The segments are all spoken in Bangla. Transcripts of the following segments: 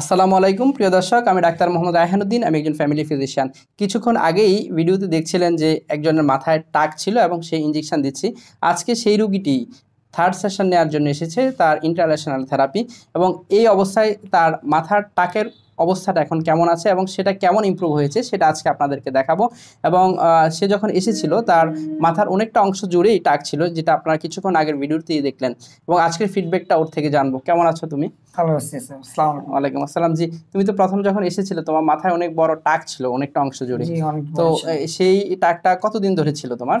আসসালামু আলাইকুম প্রিয় দর্শক আমি ডাক্তার মোহাম্মদ রায়হানুদ্দিন আমি একজন ফ্যামিলি ফিজিশিয়ান কিছুক্ষণ আগেই ভিডিওতে দেখছিলেন যে একজনের মাথায় টাক ছিল এবং সেই ইঞ্জেকশন দিচ্ছি আজকে সেই রুগীটি থার্ড সেশন নেওয়ার জন্য এসেছে তার ইন্টারন্যাশনাল থেরাপি এবং এই অবস্থায় তার মাথার টাকের অবস্থাটা এখন কেমন আছে এবং সেটা কেমন ইম্প্রুভ হয়েছে সেটা আজকে আপনাদেরকে দেখাবো এবং সে যখন এসেছিল তার মাথার অনেকটা অংশ জুড়েই টাক ছিল যেটা আপনারা কিছুক্ষণ আগের ভিডিওতেই দেখলেন এবং আজকের ফিডব্যাকটা ওর থেকে জানবো কেমন আছো তুমি ভালো আছি আসসালাম জি তুমি তো প্রথম যখন এসেছিলে তোমার মাথায় অনেক বড় টাক ছিল অনেকটা অংশ জুড়ে তো সেই টাকটা কতদিন ধরে ছিল তোমার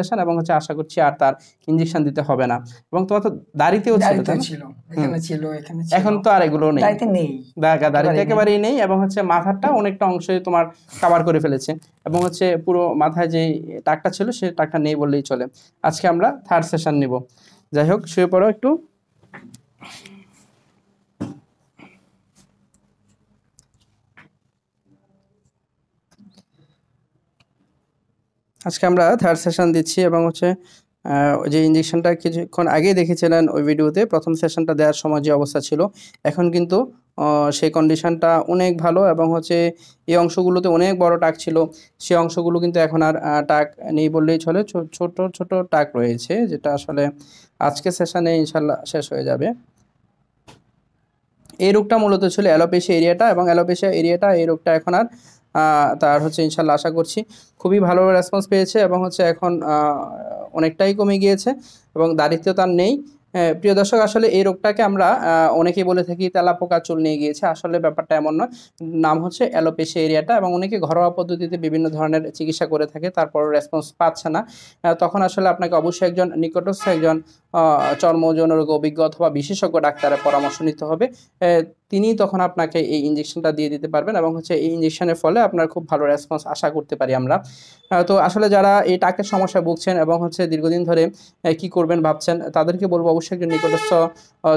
সেশন এবং হচ্ছে আশা করছি আর তার ইঞ্জেকশন দিতে হবে না এবং তোমার তো দাড়িতেও ছিল এখন তো আর এগুলো নেই দাড়িতে একেবারেই নেই এবং হচ্ছে মাথাটা অনেকটা অংশে তোমার কভার করে ফেলেছে এবং হচ্ছে পুরো মাথায় যে টাকটা ছিল সে টাকটা নেই বললেই চলে আজকে আমরা থার্ড সেশন নিব যাই হোক শুয়ে পড়ো একটু আজকে আমরা থার্ড সেশন দিচ্ছি এবং হচ্ছে যে ইঞ্জেকশনটা কিছুক্ষণ আগেই দেখেছিলেন ওই ভিডিওতে প্রথম সেশনটা দেওয়ার সময় যে অবস্থা ছিল এখন কিন্তু সেই কন্ডিশনটা অনেক ভালো এবং হচ্ছে এই অংশগুলোতে অনেক বড় টাক ছিল সেই অংশগুলো কিন্তু এখন আর টাক নেই বললেই চলে ছোট ছোট টাক রয়েছে যেটা আসলে আজকে সেশানে ইনশাল্লাহ শেষ হয়ে যাবে এই রোগটা মূলত ছিল অ্যালোপেশিয়া এরিয়াটা এবং অ্যালোপেশিয়া এরিয়াটা এই রোগটা এখন আর তার হচ্ছে ইনশাল্লাহ আশা করছি খুবই ভালো রেসপন্স পেয়েছে এবং হচ্ছে এখন অনেকটাই কমে গিয়েছে এবং দারিদ্রতা তার নেই প্রিয় দর্শক আসলে এই রোগটাকে আমরা অনেকেই বলে থাকি তেলা পোকা চুল নিয়ে গিয়েছে আসলে ব্যাপারটা এমন নয় নাম হচ্ছে অ্যালোপেশি এরিয়াটা এবং অনেকে ঘরোয়া পদ্ধতিতে বিভিন্ন ধরনের চিকিৎসা করে থাকে তারপর রেসপন্স পাচ্ছে না তখন আসলে আপনাকে অবশ্যই একজন নিকটস্থ একজন চর্মযৌন রোগ অভিজ্ঞ অথবা বিশেষজ্ঞ ডাক্তারের পরামর্শ নিতে হবে তিনি তখন আপনাকে এই ইঞ্জেকশনটা দিয়ে দিতে পারবেন এবং হচ্ছে এই ইঞ্জেকশনের ফলে আপনার খুব ভালো রেসপন্স আশা করতে পারি আমরা তো আসলে যারা এই টাকের সমস্যায় ভুগছেন এবং হচ্ছে দীর্ঘদিন ধরে কি করবেন ভাবছেন তাদেরকে বলবো অবশ্যই একজন নিকটস্থ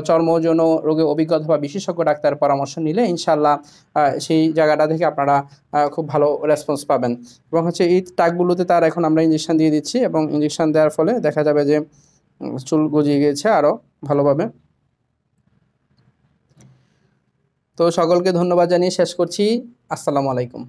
চর্মজন রোগে অভিজ্ঞ অথবা বিশেষজ্ঞ ডাক্তারের পরামর্শ নিলে ইনশাল্লাহ সেই জায়গাটা থেকে আপনারা খুব ভালো রেসপন্স পাবেন এবং হচ্ছে এই টাকগুলোতে তার এখন আমরা ইঞ্জেকশন দিয়ে দিচ্ছি এবং ইঞ্জেকশন দেওয়ার ফলে দেখা যাবে যে চুল গজিয়ে গিয়েছে আরও ভালোভাবে তো সকলকে ধন্যবাদ জানিয়ে শেষ করছি আসসালামু আলাইকুম